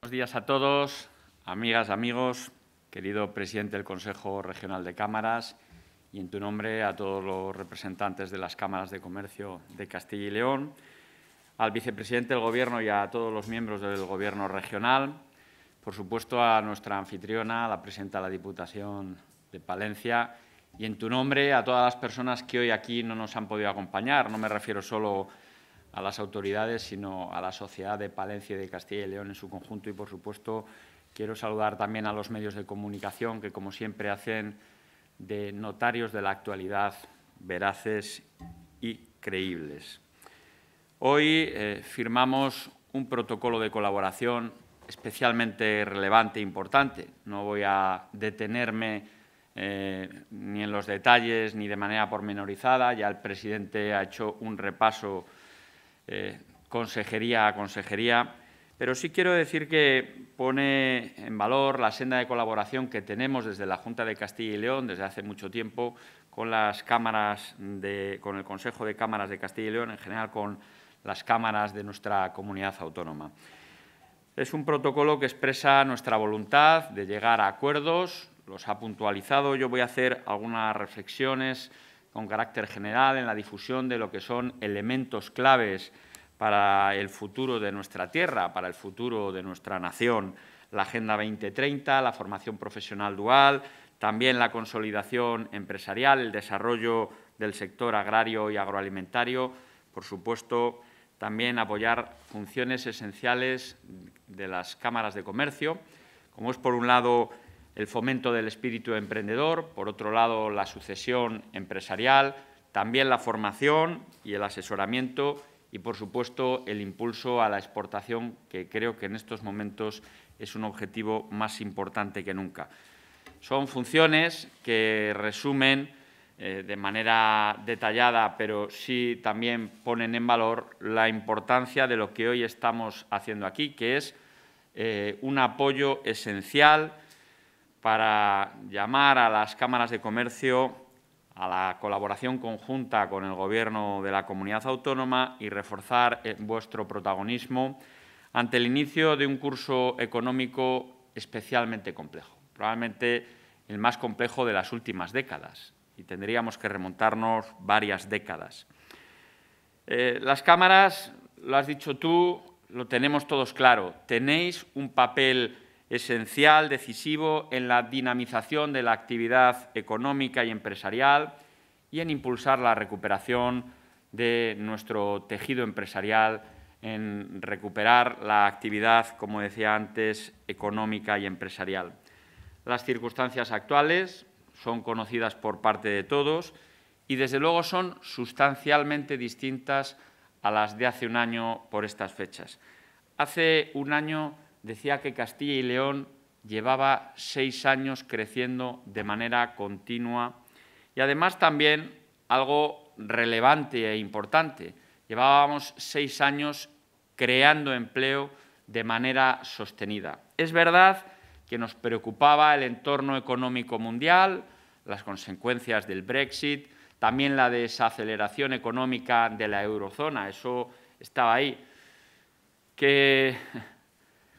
Buenos días a todos, amigas, amigos, querido presidente del Consejo Regional de Cámaras y en tu nombre a todos los representantes de las Cámaras de Comercio de Castilla y León, al vicepresidente del Gobierno y a todos los miembros del Gobierno regional, por supuesto a nuestra anfitriona, la presidenta de la Diputación de Palencia, y en tu nombre a todas las personas que hoy aquí no nos han podido acompañar. No me refiero solo a a las autoridades, sino a la sociedad de Palencia y de Castilla y León en su conjunto. Y, por supuesto, quiero saludar también a los medios de comunicación que, como siempre, hacen de notarios de la actualidad veraces y creíbles. Hoy eh, firmamos un protocolo de colaboración especialmente relevante e importante. No voy a detenerme eh, ni en los detalles ni de manera pormenorizada. Ya el presidente ha hecho un repaso eh, consejería a consejería, pero sí quiero decir que pone en valor la senda de colaboración que tenemos desde la Junta de Castilla y León desde hace mucho tiempo con las cámaras con el Consejo de Cámaras de Castilla y León, en general con las cámaras de nuestra comunidad autónoma. Es un protocolo que expresa nuestra voluntad de llegar a acuerdos, los ha puntualizado, yo voy a hacer algunas reflexiones con carácter general en la difusión de lo que son elementos claves para el futuro de nuestra tierra, para el futuro de nuestra nación. La Agenda 2030, la formación profesional dual, también la consolidación empresarial, el desarrollo del sector agrario y agroalimentario, por supuesto, también apoyar funciones esenciales de las cámaras de comercio, como es, por un lado, el fomento del espíritu emprendedor, por otro lado la sucesión empresarial, también la formación y el asesoramiento y, por supuesto, el impulso a la exportación, que creo que en estos momentos es un objetivo más importante que nunca. Son funciones que resumen eh, de manera detallada, pero sí también ponen en valor la importancia de lo que hoy estamos haciendo aquí, que es eh, un apoyo esencial para llamar a las cámaras de comercio a la colaboración conjunta con el Gobierno de la comunidad autónoma y reforzar eh, vuestro protagonismo ante el inicio de un curso económico especialmente complejo, probablemente el más complejo de las últimas décadas, y tendríamos que remontarnos varias décadas. Eh, las cámaras, lo has dicho tú, lo tenemos todos claro, tenéis un papel esencial, decisivo en la dinamización de la actividad económica y empresarial y en impulsar la recuperación de nuestro tejido empresarial, en recuperar la actividad, como decía antes, económica y empresarial. Las circunstancias actuales son conocidas por parte de todos y, desde luego, son sustancialmente distintas a las de hace un año por estas fechas. Hace un año decía que Castilla y León llevaba seis años creciendo de manera continua y además también algo relevante e importante. Llevábamos seis años creando empleo de manera sostenida. Es verdad que nos preocupaba el entorno económico mundial, las consecuencias del Brexit, también la desaceleración económica de la eurozona, eso estaba ahí. Que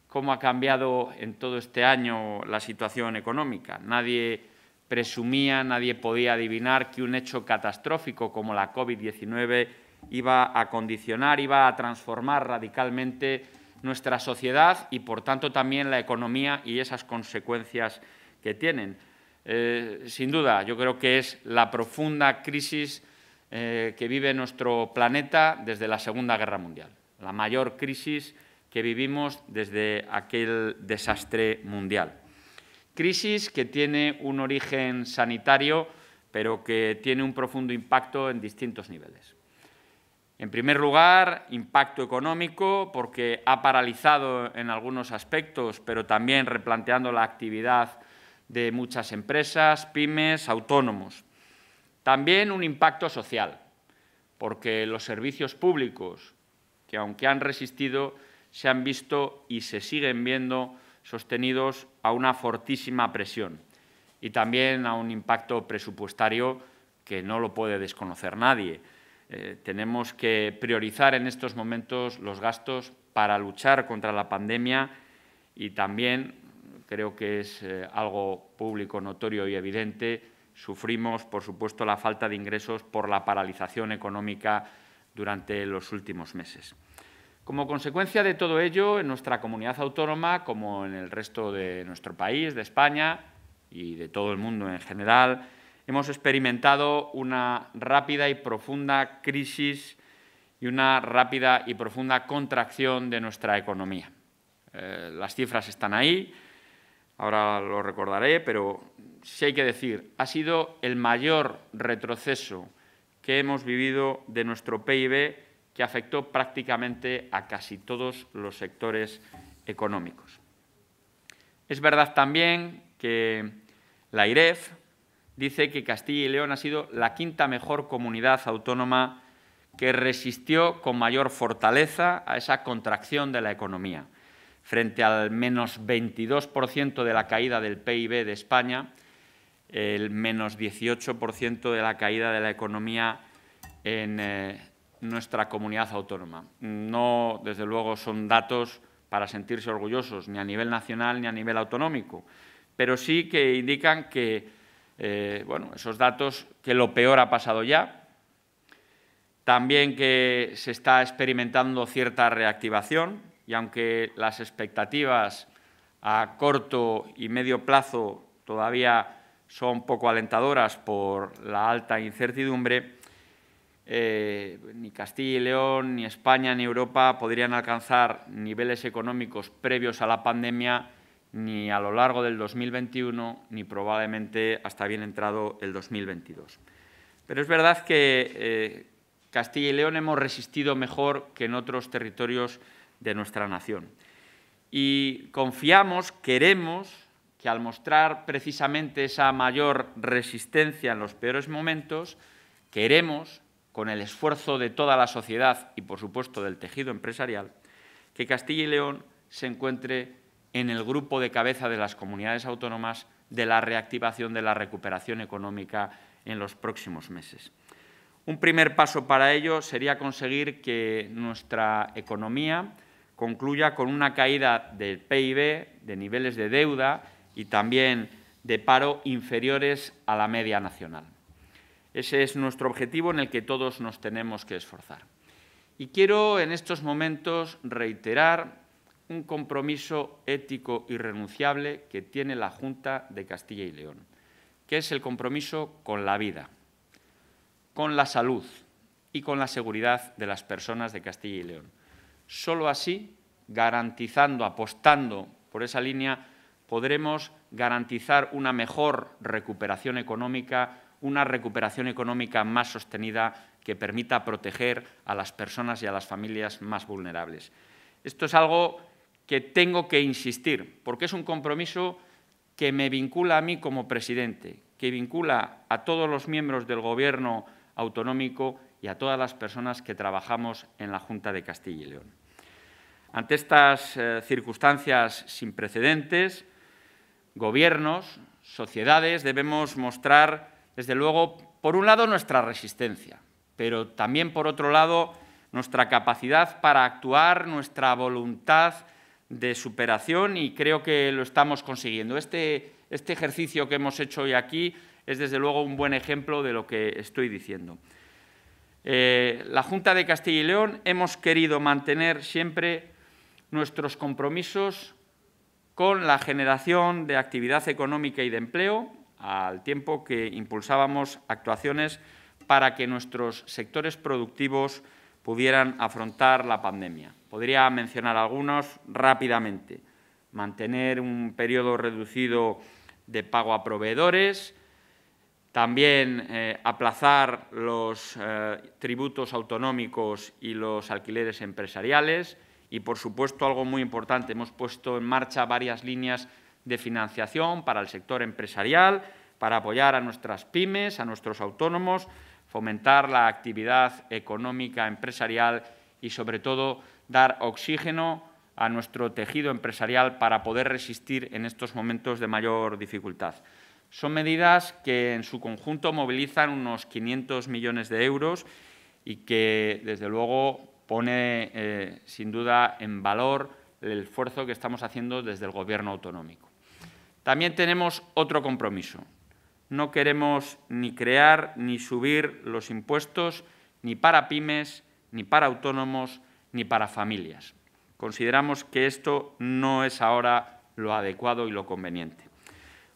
cómo ha cambiado en todo este año la situación económica. Nadie presumía, nadie podía adivinar que un hecho catastrófico como la COVID-19 iba a condicionar, iba a transformar radicalmente nuestra sociedad y, por tanto, también la economía y esas consecuencias que tienen. Eh, sin duda, yo creo que es la profunda crisis eh, que vive nuestro planeta desde la Segunda Guerra Mundial, la mayor crisis que vivimos desde aquel desastre mundial. Crisis que tiene un origen sanitario, pero que tiene un profundo impacto en distintos niveles. En primer lugar, impacto económico, porque ha paralizado en algunos aspectos, pero también replanteando la actividad de muchas empresas, pymes, autónomos. También un impacto social, porque los servicios públicos, que aunque han resistido, se han visto y se siguen viendo sostenidos a una fortísima presión y también a un impacto presupuestario que no lo puede desconocer nadie. Eh, tenemos que priorizar en estos momentos los gastos para luchar contra la pandemia y también, creo que es eh, algo público, notorio y evidente, sufrimos, por supuesto, la falta de ingresos por la paralización económica durante los últimos meses. Como consecuencia de todo ello, en nuestra comunidad autónoma, como en el resto de nuestro país, de España y de todo el mundo en general, hemos experimentado una rápida y profunda crisis y una rápida y profunda contracción de nuestra economía. Eh, las cifras están ahí, ahora lo recordaré, pero sí hay que decir, ha sido el mayor retroceso que hemos vivido de nuestro PIB que afectó prácticamente a casi todos los sectores económicos. Es verdad también que la IREF dice que Castilla y León ha sido la quinta mejor comunidad autónoma que resistió con mayor fortaleza a esa contracción de la economía. Frente al menos 22% de la caída del PIB de España, el menos 18% de la caída de la economía en eh, nuestra comunidad autónoma. No, desde luego, son datos para sentirse orgullosos, ni a nivel nacional ni a nivel autonómico, pero sí que indican que, eh, bueno, esos datos, que lo peor ha pasado ya, también que se está experimentando cierta reactivación y aunque las expectativas a corto y medio plazo todavía son poco alentadoras por la alta incertidumbre, eh, ni Castilla y León, ni España, ni Europa podrían alcanzar niveles económicos previos a la pandemia ni a lo largo del 2021, ni probablemente hasta bien entrado el 2022. Pero es verdad que eh, Castilla y León hemos resistido mejor que en otros territorios de nuestra nación. Y confiamos, queremos, que al mostrar precisamente esa mayor resistencia en los peores momentos, queremos con el esfuerzo de toda la sociedad y, por supuesto, del tejido empresarial, que Castilla y León se encuentre en el grupo de cabeza de las comunidades autónomas de la reactivación de la recuperación económica en los próximos meses. Un primer paso para ello sería conseguir que nuestra economía concluya con una caída del PIB, de niveles de deuda y también de paro inferiores a la media nacional. Ese es nuestro objetivo en el que todos nos tenemos que esforzar. Y quiero en estos momentos reiterar un compromiso ético irrenunciable que tiene la Junta de Castilla y León, que es el compromiso con la vida, con la salud y con la seguridad de las personas de Castilla y León. Solo así, garantizando, apostando por esa línea, podremos garantizar una mejor recuperación económica una recuperación económica más sostenida que permita proteger a las personas y a las familias más vulnerables. Esto es algo que tengo que insistir, porque es un compromiso que me vincula a mí como presidente, que vincula a todos los miembros del Gobierno autonómico y a todas las personas que trabajamos en la Junta de Castilla y León. Ante estas eh, circunstancias sin precedentes, gobiernos, sociedades, debemos mostrar desde luego, por un lado, nuestra resistencia, pero también, por otro lado, nuestra capacidad para actuar, nuestra voluntad de superación y creo que lo estamos consiguiendo. Este, este ejercicio que hemos hecho hoy aquí es, desde luego, un buen ejemplo de lo que estoy diciendo. Eh, la Junta de Castilla y León hemos querido mantener siempre nuestros compromisos con la generación de actividad económica y de empleo, al tiempo que impulsábamos actuaciones para que nuestros sectores productivos pudieran afrontar la pandemia. Podría mencionar algunos rápidamente. Mantener un periodo reducido de pago a proveedores, también eh, aplazar los eh, tributos autonómicos y los alquileres empresariales y, por supuesto, algo muy importante, hemos puesto en marcha varias líneas de financiación para el sector empresarial, para apoyar a nuestras pymes, a nuestros autónomos, fomentar la actividad económica empresarial y, sobre todo, dar oxígeno a nuestro tejido empresarial para poder resistir en estos momentos de mayor dificultad. Son medidas que en su conjunto movilizan unos 500 millones de euros y que, desde luego, pone eh, sin duda en valor el esfuerzo que estamos haciendo desde el Gobierno autonómico. También tenemos otro compromiso. No queremos ni crear ni subir los impuestos ni para pymes, ni para autónomos, ni para familias. Consideramos que esto no es ahora lo adecuado y lo conveniente.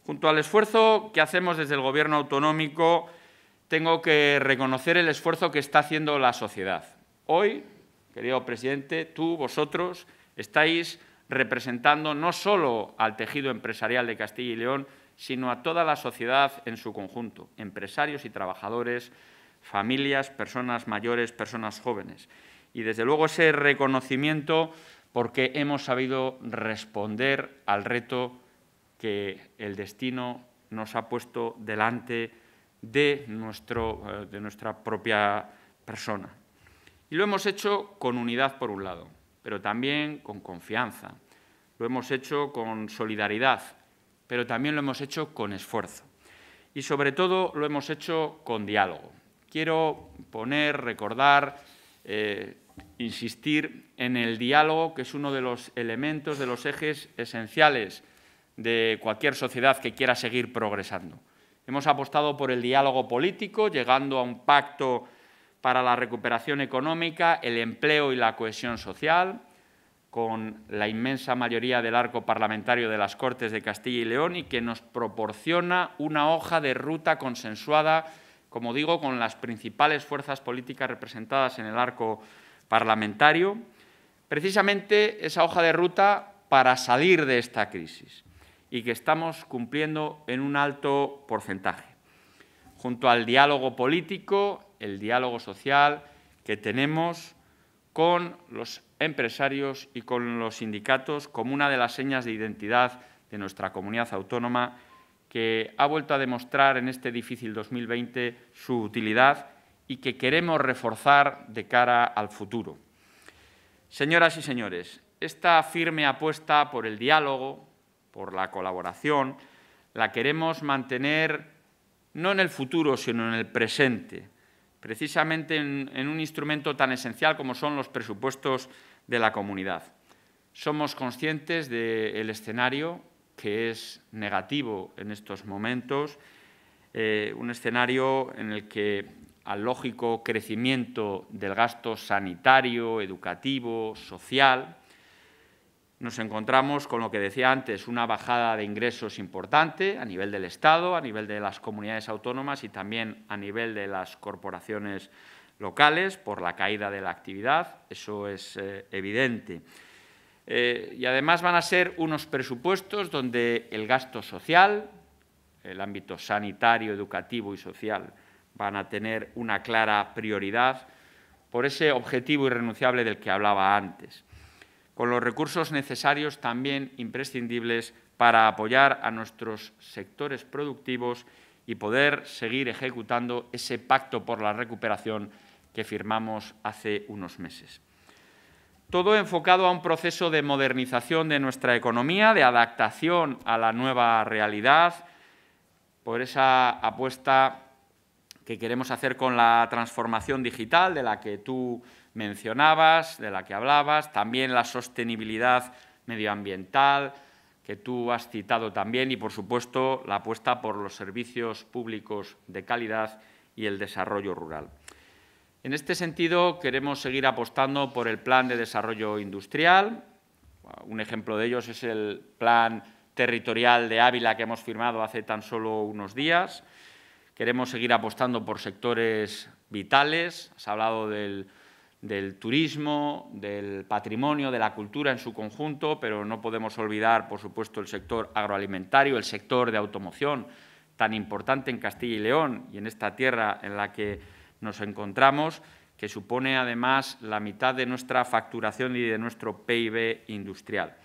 Junto al esfuerzo que hacemos desde el Gobierno autonómico, tengo que reconocer el esfuerzo que está haciendo la sociedad. Hoy, querido presidente, tú, vosotros, estáis representando no solo al tejido empresarial de Castilla y León, sino a toda la sociedad en su conjunto, empresarios y trabajadores, familias, personas mayores, personas jóvenes. Y desde luego ese reconocimiento porque hemos sabido responder al reto que el destino nos ha puesto delante de, eh, de nuestra propia persona. Y lo hemos hecho con unidad por un lado, pero también con confianza. Lo hemos hecho con solidaridad, pero también lo hemos hecho con esfuerzo. Y sobre todo lo hemos hecho con diálogo. Quiero poner, recordar, eh, insistir en el diálogo, que es uno de los elementos, de los ejes esenciales de cualquier sociedad que quiera seguir progresando. Hemos apostado por el diálogo político, llegando a un pacto para la recuperación económica, el empleo y la cohesión social, con la inmensa mayoría del arco parlamentario de las Cortes de Castilla y León y que nos proporciona una hoja de ruta consensuada, como digo, con las principales fuerzas políticas representadas en el arco parlamentario, precisamente esa hoja de ruta para salir de esta crisis y que estamos cumpliendo en un alto porcentaje. Junto al diálogo político el diálogo social que tenemos con los empresarios y con los sindicatos como una de las señas de identidad de nuestra comunidad autónoma que ha vuelto a demostrar en este difícil 2020 su utilidad y que queremos reforzar de cara al futuro. Señoras y señores, esta firme apuesta por el diálogo, por la colaboración, la queremos mantener no en el futuro, sino en el presente, precisamente en, un instrumento tan esencial como son los presupuestos de la comunidad. Somos conscientes del escenario que es negativo en estos momentos, eh, un escenario en el que al lógico crecimiento del gasto sanitario, educativo, social, nos encontramos con lo que decía antes, una bajada de ingresos importante a nivel del Estado, a nivel de las comunidades autónomas y también a nivel de las corporaciones locales por la caída de la actividad, eso es eh, evidente. Eh, y además van a ser unos presupuestos donde el gasto social, el ámbito sanitario, educativo y social, van a tener una clara prioridad por ese objetivo irrenunciable del que hablaba antes con los recursos necesarios también imprescindibles para apoyar a nuestros sectores productivos y poder seguir ejecutando ese pacto por la recuperación que firmamos hace unos meses. Todo enfocado a un proceso de modernización de nuestra economía, de adaptación a la nueva realidad, por esa apuesta que queremos hacer con la transformación digital de la que tú mencionabas, de la que hablabas, también la sostenibilidad medioambiental, que tú has citado también, y por supuesto la apuesta por los servicios públicos de calidad y el desarrollo rural. En este sentido, queremos seguir apostando por el Plan de Desarrollo Industrial. Un ejemplo de ellos es el Plan Territorial de Ávila que hemos firmado hace tan solo unos días. Queremos seguir apostando por sectores vitales. Has hablado del del turismo, del patrimonio, de la cultura en su conjunto, pero no podemos olvidar, por supuesto, el sector agroalimentario, el sector de automoción, tan importante en Castilla y León y en esta tierra en la que nos encontramos, que supone además la mitad de nuestra facturación y de nuestro PIB industrial.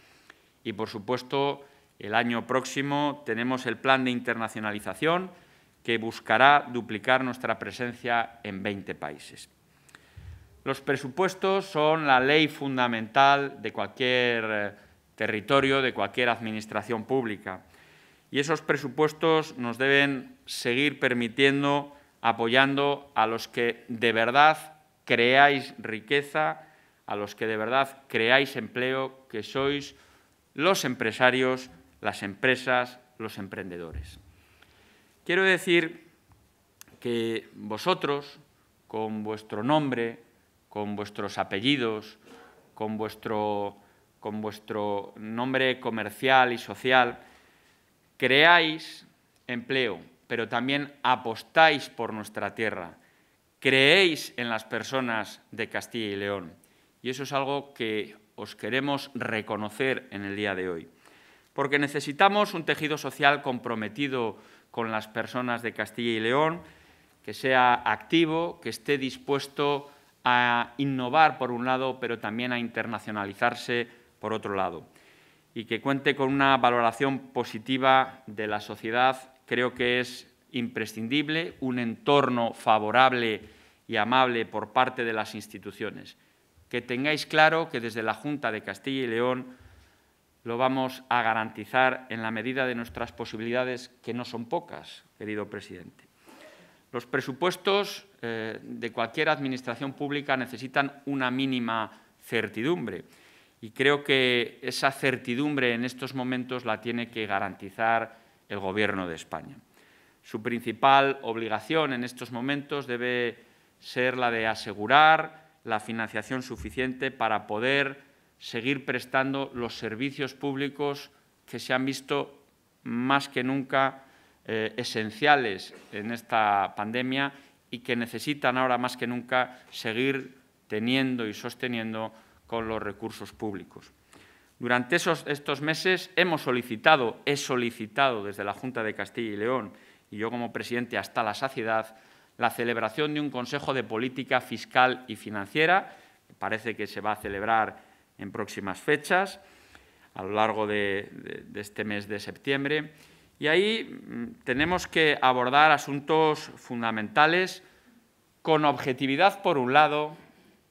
Y, por supuesto, el año próximo tenemos el plan de internacionalización que buscará duplicar nuestra presencia en 20 países. Los presupuestos son la ley fundamental de cualquier eh, territorio, de cualquier administración pública. Y esos presupuestos nos deben seguir permitiendo, apoyando a los que de verdad creáis riqueza, a los que de verdad creáis empleo, que sois los empresarios, las empresas, los emprendedores. Quiero decir que vosotros, con vuestro nombre, con vuestros apellidos, con vuestro, con vuestro nombre comercial y social, creáis empleo, pero también apostáis por nuestra tierra, creéis en las personas de Castilla y León. Y eso es algo que os queremos reconocer en el día de hoy. Porque necesitamos un tejido social comprometido con las personas de Castilla y León, que sea activo, que esté dispuesto a innovar por un lado, pero también a internacionalizarse por otro lado. Y que cuente con una valoración positiva de la sociedad creo que es imprescindible, un entorno favorable y amable por parte de las instituciones. Que tengáis claro que desde la Junta de Castilla y León lo vamos a garantizar en la medida de nuestras posibilidades, que no son pocas, querido presidente. Los presupuestos eh, de cualquier administración pública necesitan una mínima certidumbre y creo que esa certidumbre en estos momentos la tiene que garantizar el Gobierno de España. Su principal obligación en estos momentos debe ser la de asegurar la financiación suficiente para poder seguir prestando los servicios públicos que se han visto más que nunca eh, esenciales en esta pandemia y que necesitan ahora más que nunca seguir teniendo y sosteniendo con los recursos públicos. Durante estos meses hemos solicitado, he solicitado desde la Junta de Castilla y León y yo como presidente hasta la saciedad, la celebración de un Consejo de Política Fiscal y Financiera, que parece que se va a celebrar en próximas fechas, a lo largo de este mes de septiembre, y ahí mm, tenemos que abordar asuntos fundamentales con objetividad por un lado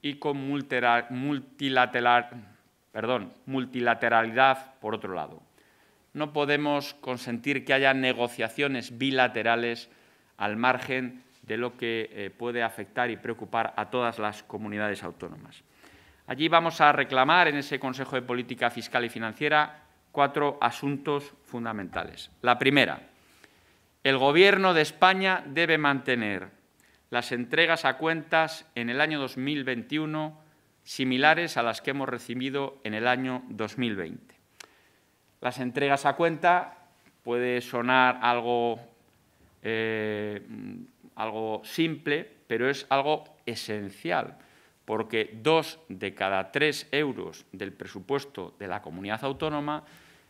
y con multilateralidad por otro lado. No podemos consentir que haya negociaciones bilaterales al margen de lo que eh, puede afectar y preocupar a todas las comunidades autónomas. Allí vamos a reclamar en ese Consejo de Política Fiscal y Financiera cuatro asuntos fundamentales. La primera, el Gobierno de España debe mantener las entregas a cuentas en el año 2021 similares a las que hemos recibido en el año 2020. Las entregas a cuenta puede sonar algo, eh, algo simple, pero es algo esencial porque dos de cada tres euros del presupuesto de la comunidad autónoma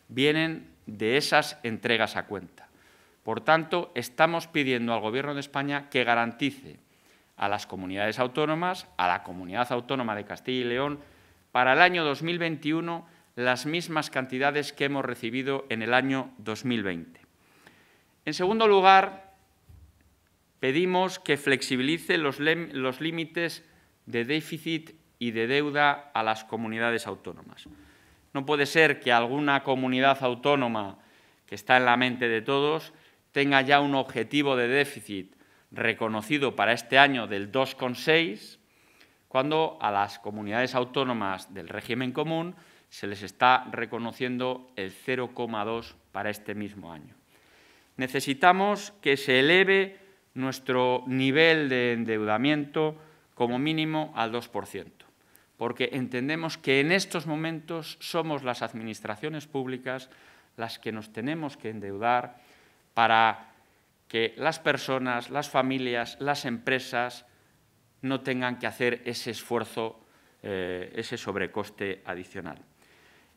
vienen de esas entregas a cuenta. Por tanto, estamos pidiendo al Gobierno de España que garantice a las comunidades autónomas, a la comunidad autónoma de Castilla y León, para el año 2021 las mismas cantidades que hemos recibido en el año 2020. En segundo lugar, pedimos que flexibilice los límites de déficit y de deuda a las comunidades autónomas. No puede ser que alguna comunidad autónoma que está en la mente de todos tenga ya un objetivo de déficit reconocido para este año del 2,6, cuando a las comunidades autónomas del régimen común se les está reconociendo el 0,2 para este mismo año. Necesitamos que se eleve nuestro nivel de endeudamiento como mínimo al 2%, porque entendemos que en estos momentos somos las administraciones públicas las que nos tenemos que endeudar para que las personas, las familias, las empresas no tengan que hacer ese esfuerzo, eh, ese sobrecoste adicional.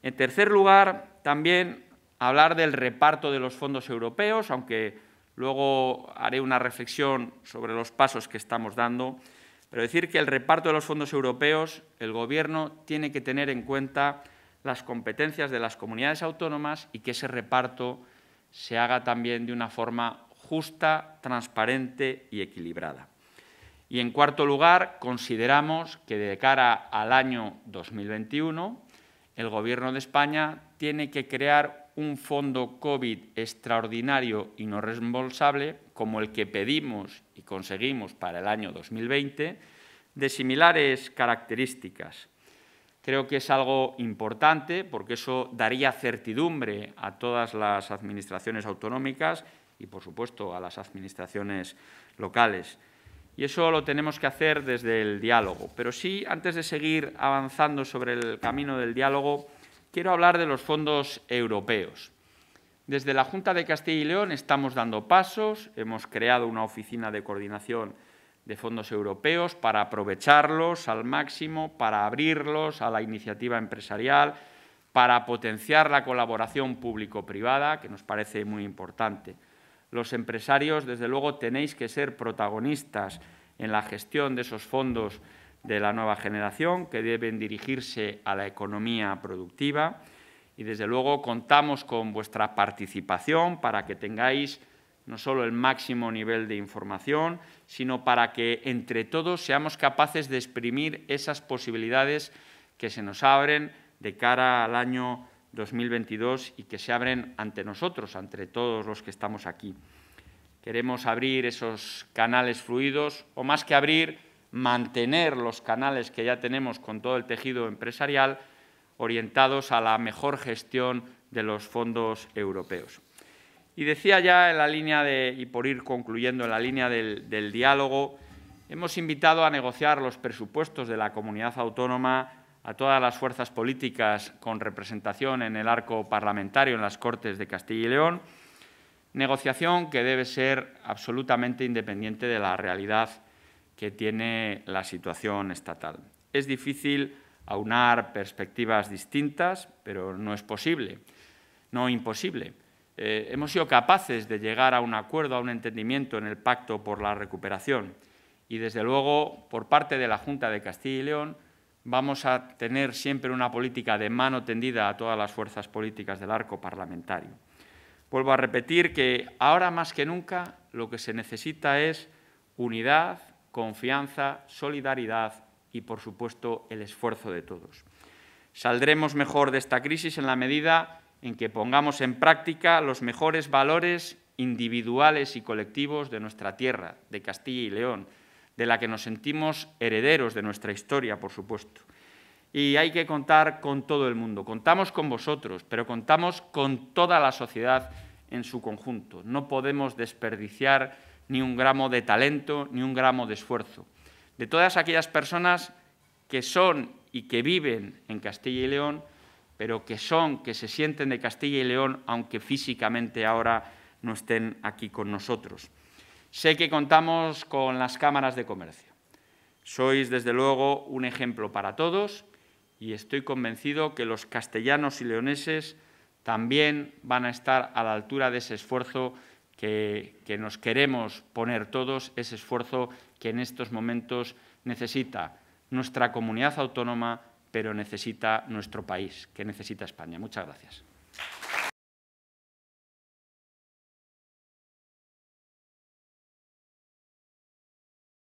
En tercer lugar, también hablar del reparto de los fondos europeos, aunque luego haré una reflexión sobre los pasos que estamos dando. Pero decir que el reparto de los fondos europeos, el Gobierno tiene que tener en cuenta las competencias de las comunidades autónomas y que ese reparto se haga también de una forma justa, transparente y equilibrada. Y en cuarto lugar, consideramos que de cara al año 2021, el Gobierno de España tiene que crear un fondo COVID extraordinario y no reembolsable como el que pedimos y conseguimos para el año 2020, de similares características. Creo que es algo importante porque eso daría certidumbre a todas las administraciones autonómicas y, por supuesto, a las administraciones locales. Y eso lo tenemos que hacer desde el diálogo. Pero sí, antes de seguir avanzando sobre el camino del diálogo, quiero hablar de los fondos europeos. Desde la Junta de Castilla y León estamos dando pasos, hemos creado una oficina de coordinación de fondos europeos para aprovecharlos al máximo, para abrirlos a la iniciativa empresarial, para potenciar la colaboración público-privada, que nos parece muy importante. Los empresarios, desde luego, tenéis que ser protagonistas en la gestión de esos fondos de la nueva generación, que deben dirigirse a la economía productiva y desde luego contamos con vuestra participación para que tengáis no solo el máximo nivel de información, sino para que entre todos seamos capaces de exprimir esas posibilidades que se nos abren de cara al año 2022 y que se abren ante nosotros, ante todos los que estamos aquí. Queremos abrir esos canales fluidos o más que abrir, mantener los canales que ya tenemos con todo el tejido empresarial orientados a la mejor gestión de los fondos europeos. Y decía ya en la línea de, y por ir concluyendo, en la línea del, del diálogo, hemos invitado a negociar los presupuestos de la comunidad autónoma a todas las fuerzas políticas con representación en el arco parlamentario en las Cortes de Castilla y León, negociación que debe ser absolutamente independiente de la realidad que tiene la situación estatal. Es difícil aunar perspectivas distintas, pero no es posible, no imposible. Eh, hemos sido capaces de llegar a un acuerdo, a un entendimiento en el Pacto por la Recuperación y, desde luego, por parte de la Junta de Castilla y León, vamos a tener siempre una política de mano tendida a todas las fuerzas políticas del arco parlamentario. Vuelvo a repetir que ahora más que nunca lo que se necesita es unidad, confianza, solidaridad y, por supuesto, el esfuerzo de todos. Saldremos mejor de esta crisis en la medida en que pongamos en práctica los mejores valores individuales y colectivos de nuestra tierra, de Castilla y León, de la que nos sentimos herederos de nuestra historia, por supuesto. Y hay que contar con todo el mundo. Contamos con vosotros, pero contamos con toda la sociedad en su conjunto. No podemos desperdiciar ni un gramo de talento, ni un gramo de esfuerzo de todas aquellas personas que son y que viven en Castilla y León, pero que son, que se sienten de Castilla y León, aunque físicamente ahora no estén aquí con nosotros. Sé que contamos con las cámaras de comercio. Sois, desde luego, un ejemplo para todos y estoy convencido que los castellanos y leoneses también van a estar a la altura de ese esfuerzo que, nos queremos poner todos, ese esfuerzo que en estos momentos necesita nuestra comunidad autónoma, pero necesita nuestro país, que necesita España. Muchas gracias.